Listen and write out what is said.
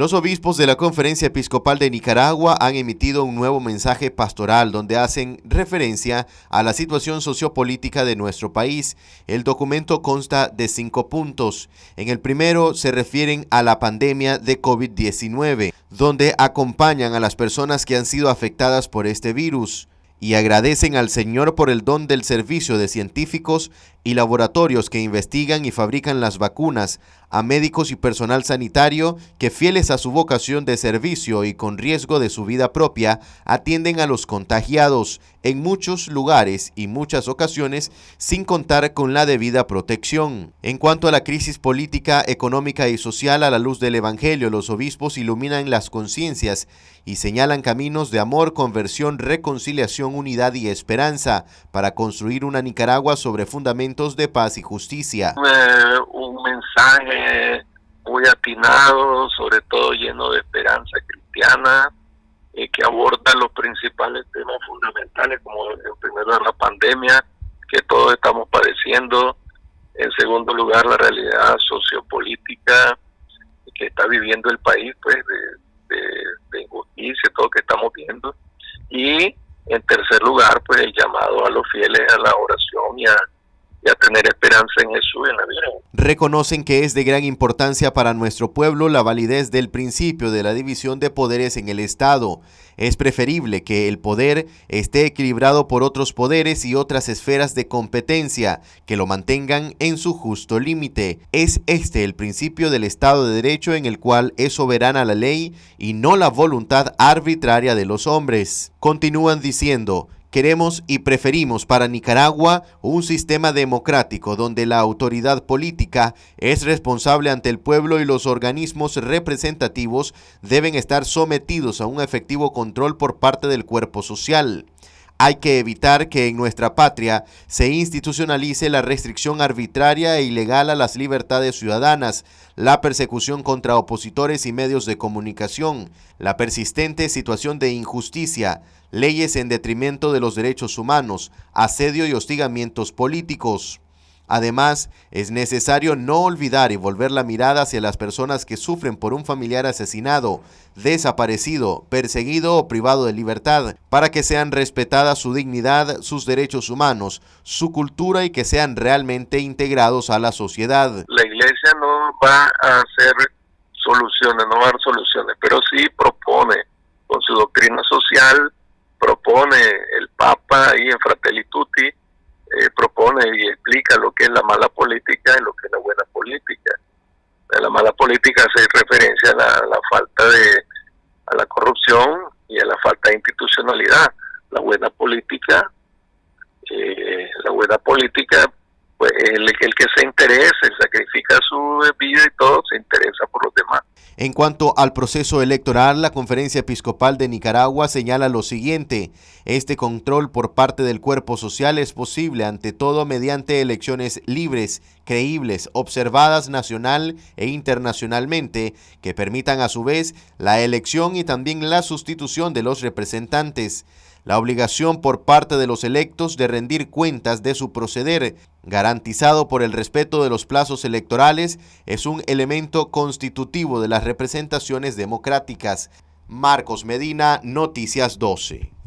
Los obispos de la Conferencia Episcopal de Nicaragua han emitido un nuevo mensaje pastoral donde hacen referencia a la situación sociopolítica de nuestro país. El documento consta de cinco puntos. En el primero se refieren a la pandemia de COVID-19, donde acompañan a las personas que han sido afectadas por este virus y agradecen al Señor por el don del servicio de científicos y laboratorios que investigan y fabrican las vacunas, a médicos y personal sanitario que fieles a su vocación de servicio y con riesgo de su vida propia, atienden a los contagiados en muchos lugares y muchas ocasiones sin contar con la debida protección. En cuanto a la crisis política, económica y social a la luz del Evangelio, los obispos iluminan las conciencias y señalan caminos de amor, conversión, reconciliación, unidad y esperanza para construir una Nicaragua sobre fundamentos de paz y justicia. Eh, un mensaje muy atinado, sobre todo lleno de esperanza cristiana, eh, que aborda los principales temas fundamentales, como en primero, la pandemia que todos estamos padeciendo, en segundo lugar la realidad sociopolítica que está viviendo el país, pues de, de, de injusticia, todo lo que estamos viendo, y en tercer lugar, pues el llamado a los fieles a la oración y a, y a tener esperanza en eso y en la vida. Reconocen que es de gran importancia para nuestro pueblo la validez del principio de la división de poderes en el Estado. Es preferible que el poder esté equilibrado por otros poderes y otras esferas de competencia que lo mantengan en su justo límite. Es este el principio del Estado de Derecho en el cual es soberana la ley y no la voluntad arbitraria de los hombres. Continúan diciendo, Queremos y preferimos para Nicaragua un sistema democrático donde la autoridad política es responsable ante el pueblo y los organismos representativos deben estar sometidos a un efectivo control por parte del cuerpo social. Hay que evitar que en nuestra patria se institucionalice la restricción arbitraria e ilegal a las libertades ciudadanas, la persecución contra opositores y medios de comunicación, la persistente situación de injusticia, leyes en detrimento de los derechos humanos, asedio y hostigamientos políticos. Además, es necesario no olvidar y volver la mirada hacia las personas que sufren por un familiar asesinado, desaparecido, perseguido o privado de libertad, para que sean respetadas su dignidad, sus derechos humanos, su cultura y que sean realmente integrados a la sociedad. La Iglesia no va a hacer soluciones, no va a dar soluciones, pero sí propone con su doctrina social, propone el Papa y en Fratelli eh, propone y lo que es la mala política y lo que es la buena política. La mala política hace referencia a la, falta de, a la corrupción y a la falta de institucionalidad. La buena política, eh, la buena política el, que se interese, sacrifica su vida y todo, se interesa por los demás. En cuanto al proceso electoral, la Conferencia Episcopal de Nicaragua señala lo siguiente, este control por parte del cuerpo social es posible ante todo mediante elecciones libres, creíbles, observadas nacional e internacionalmente, que permitan a su vez la elección y también la sustitución de los representantes la obligación por parte de los electos de rendir cuentas de su proceder, garantizado por el respeto de los plazos electorales, es un elemento constitutivo de las representaciones democráticas. Marcos Medina, Noticias 12.